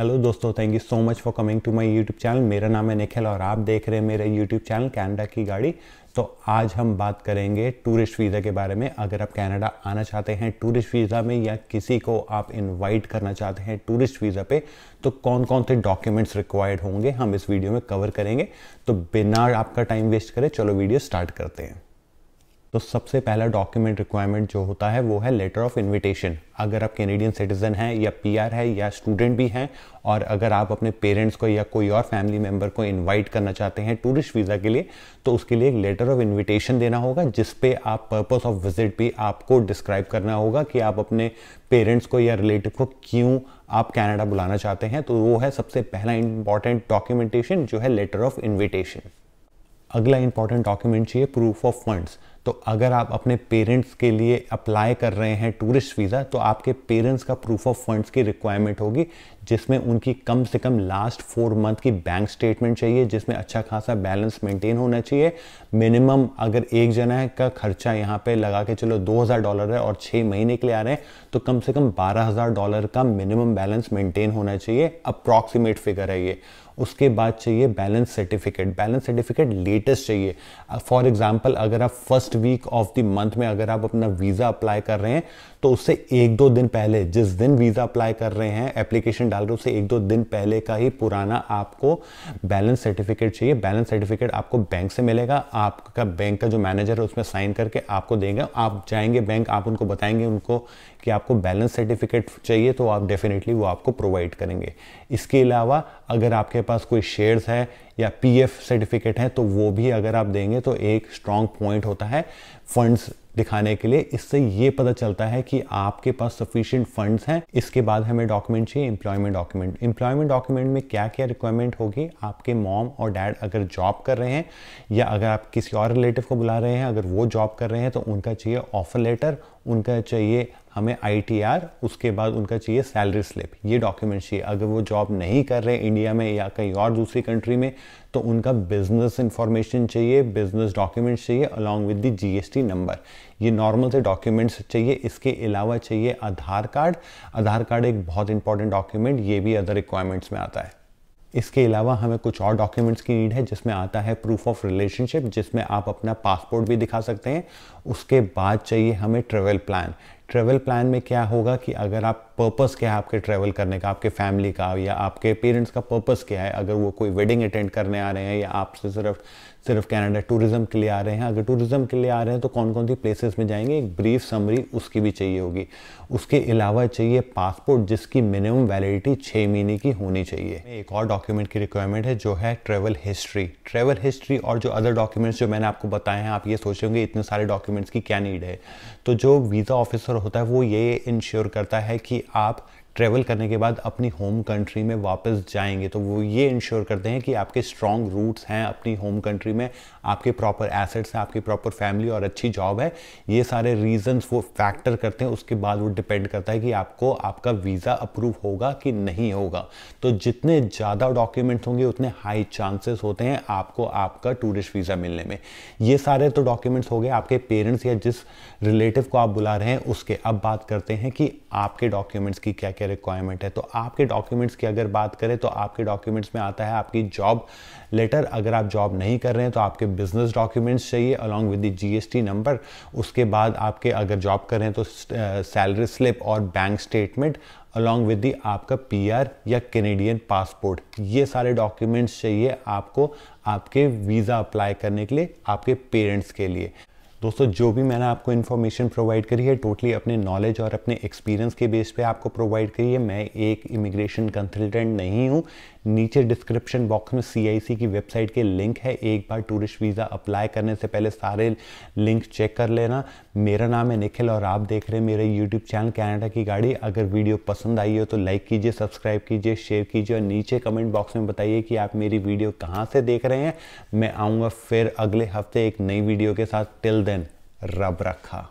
hello दोस्तों thank you so much for coming to my YouTube channel मेरा नाम है निखिल और आप देख रहे हैं मेरे यूट्यूब चैनल कैनेडा की गाड़ी तो आज हम बात करेंगे टूरिस्ट वीज़ा के बारे में अगर आप कनाडा आना चाहते हैं टूरिस्ट वीज़ा में या किसी को आप इनवाइट करना चाहते हैं टूरिस्ट वीज़ा पे तो कौन कौन से डॉक्यूमेंट्स रिक्वायर्ड होंगे हम इस वीडियो में कवर करेंगे तो बिना आपका टाइम वेस्ट करें चलो वीडियो स्टार्ट करते हैं तो सबसे पहला डॉक्यूमेंट रिक्वायरमेंट जो होता है वो है लेटर ऑफ इनविटेशन अगर आप कैनेडियन सिटीजन हैं या पीआर है या स्टूडेंट भी हैं और अगर आप अपने पेरेंट्स को या कोई और फैमिली मेंबर को इनवाइट करना चाहते हैं टूरिस्ट वीज़ा के लिए तो उसके लिए एक लेटर ऑफ इनविटेशन देना होगा जिस पे आप पर्पस ऑफ विजिट भी आपको डिस्क्राइब करना होगा कि आप अपने पेरेंट्स को या रिलेटिव को क्यों आप कैनेडा बुलाना चाहते हैं तो वो है सबसे पहला इंपॉर्टेंट डॉक्यूमेंटेशन जो है लेटर ऑफ इन्विटेशन अगला इंपॉर्टेंट डॉक्यूमेंट चाहिए प्रूफ ऑफ फंड्स तो अगर आप अपने पेरेंट्स के लिए अप्लाई कर रहे हैं टूरिस्ट वीज़ा तो आपके पेरेंट्स का प्रूफ ऑफ फंड्स की रिक्वायरमेंट होगी जिसमें उनकी कम से कम लास्ट फोर मंथ की बैंक स्टेटमेंट चाहिए जिसमें अच्छा खासा बैलेंस मेंटेन होना चाहिए मिनिमम अगर एक जना का खर्चा यहाँ पे लगा के चलो 2000 डॉलर है और छः महीने के लिए आ रहे हैं तो कम से कम 12000 डॉलर का मिनिमम बैलेंस मेंटेन होना चाहिए अप्रॉक्सीमेट फिगर है ये उसके बाद चाहिए balance certificate balance certificate latest चाहिए फॉर uh, एग्जाम्पल अगर आप first last week of the month में अगर आप अपना वीज़ा अप्लाई कर रहे हैं तो उससे एक दो दिन पहले जिस दिन वीज़ा अप्लाई कर रहे हैं एप्लीकेशन डाल रहे उससे एक दो दिन पहले का ही पुराना आपको बैलेंस सर्टिफिकेट चाहिए बैलेंस सर्टिफिकेट आपको बैंक से मिलेगा आपका बैंक का जो मैनेजर है उसमें साइन करके आपको देंगे आप जाएंगे बैंक आप उनको बताएंगे उनको कि आपको बैलेंस सर्टिफिकेट चाहिए तो आप डेफिनेटली वो आपको प्रोवाइड करेंगे इसके अलावा अगर आपके पास कोई शेयर्स है या पीएफ सर्टिफिकेट है तो वो भी अगर आप देंगे तो एक स्ट्रांग पॉइंट होता है है फंड्स दिखाने के लिए इससे ये पता चलता है कि आपके पास सफिशियंट फंड्स हैं इसके बाद हमें डॉक्यूमेंट चाहिए एम्प्लॉयमेंट डॉक्यूमेंट एम्प्लॉयमेंट डॉक्यूमेंट में क्या क्या रिक्वायरमेंट होगी आपके मॉम और डैड अगर जॉब कर रहे हैं या अगर आप किसी और रिलेटिव को बुला रहे हैं अगर वो जॉब कर रहे हैं तो उनका चाहिए ऑफर लेटर उनका चाहिए हमें आई उसके बाद उनका चाहिए सैलरी स्लिप ये डॉक्यूमेंट चाहिए अगर वो जॉब नहीं कर रहे इंडिया में या कहीं और दूसरी कंट्री में तो उनका बिजनेस इंफॉर्मेशन चाहिए बिजनेस डॉक्यूमेंट्स चाहिए along with the GST number ये नॉर्मल से डॉक्यूमेंट्स चाहिए इसके अलावा चाहिए आधार कार्ड आधार कार्ड एक बहुत इंपॉर्टेंट डॉक्यूमेंट ये भी अदर रिक्वायरमेंट्स में आता है इसके अलावा हमें कुछ और डॉक्यूमेंट्स की नीड है जिसमें आता है प्रूफ ऑफ रिलेशनशिप जिसमें आप अपना पासपोर्ट भी दिखा सकते हैं उसके बाद चाहिए हमें ट्रेवल प्लान ट्रैवल प्लान में क्या होगा कि अगर आप पर्पस क्या है आपके ट्रैवल करने का आपके फैमिली का या आपके पेरेंट्स का पर्पस क्या है अगर वो कोई वेडिंग अटेंड करने आ रहे हैं या आपसे सिर्फ सिर्फ कनाडा टूरिज्म के लिए आ रहे हैं अगर टूरिज्म के लिए आ रहे हैं तो कौन कौन सी प्लेसेस में जाएंगे एक ब्रीफ समरी उसकी भी चाहिए होगी उसके अलावा चाहिए पासपोर्ट जिसकी मिनिमम वैलिडिटी छः महीने की होनी चाहिए एक और डॉक्यूमेंट की रिक्वायरमेंट है जो है ट्रैवल हिस्ट्री ट्रैवल हिस्ट्री और जो अदर डॉक्यूमेंट्स जो मैंने आपको बताए हैं आप ये सोचेंगे इतने सारे डॉक्यूमेंट्स की क्या नीड है तो जो वीज़ा ऑफिसर होता है वो ये इंश्योर करता है कि आप ट्रैवल करने के बाद अपनी होम कंट्री में वापस जाएंगे तो वो ये इंश्योर करते हैं कि आपके स्ट्रॉन्ग रूट्स हैं अपनी होम कंट्री में आपके प्रॉपर एसेट्स हैं आपकी प्रॉपर फैमिली और अच्छी जॉब है ये सारे रीजंस वो फैक्टर करते हैं उसके बाद वो डिपेंड करता है कि आपको आपका वीज़ा अप्रूव होगा कि नहीं होगा तो जितने ज़्यादा डॉक्यूमेंट्स होंगे उतने हाई चांसेस होते हैं आपको आपका टूरिस्ट वीज़ा मिलने में ये सारे तो डॉक्यूमेंट्स हो गए आपके पेरेंट्स या जिस रिलेटिव को आप बुला रहे हैं उसके अब बात करते हैं कि आपके डॉक्यूमेंट्स की क्या क्या रिक्वायरमेंट है तो आपके डॉक्यूमेंट्स की अगर बात करें तो आपके डॉक्यूमेंट्स में आता है आपकी जॉब लेटर अगर आप जॉब नहीं कर रहे हैं तो आपके बिजनेस डॉक्यूमेंट्स चाहिए along with the GST number उसके बाद आपके अगर जॉब कर रहे हैं तो सैलरी स्लिप और bank statement along with the आपका पीआर या कैनेडियन पासपोर्ट ये सारे डॉक्यूमेंट्स चाहिए आपको आपके वीज़ा अप्लाई करने के लिए आपके पेरेंट्स के लिए दोस्तों जो भी मैंने आपको इन्फॉर्मेशन प्रोवाइड करी है टोटली अपने नॉलेज और अपने एक्सपीरियंस के बेस पे आपको प्रोवाइड करी है मैं एक इमिग्रेशन कंसल्टेंट नहीं हूँ नीचे डिस्क्रिप्शन बॉक्स में सी की वेबसाइट के लिंक है एक बार टूरिस्ट वीज़ा अप्लाई करने से पहले सारे लिंक चेक कर लेना मेरा नाम है निखिल और आप देख रहे हैं मेरे यूट्यूब चैनल कैनेडा की गाड़ी अगर वीडियो पसंद आई हो तो लाइक कीजिए सब्सक्राइब कीजिए शेयर कीजिए और नीचे कमेंट बॉक्स में बताइए कि आप मेरी वीडियो कहाँ से देख रहे हैं मैं आऊँगा फिर अगले हफ्ते एक नई वीडियो के साथ टिल रब रखा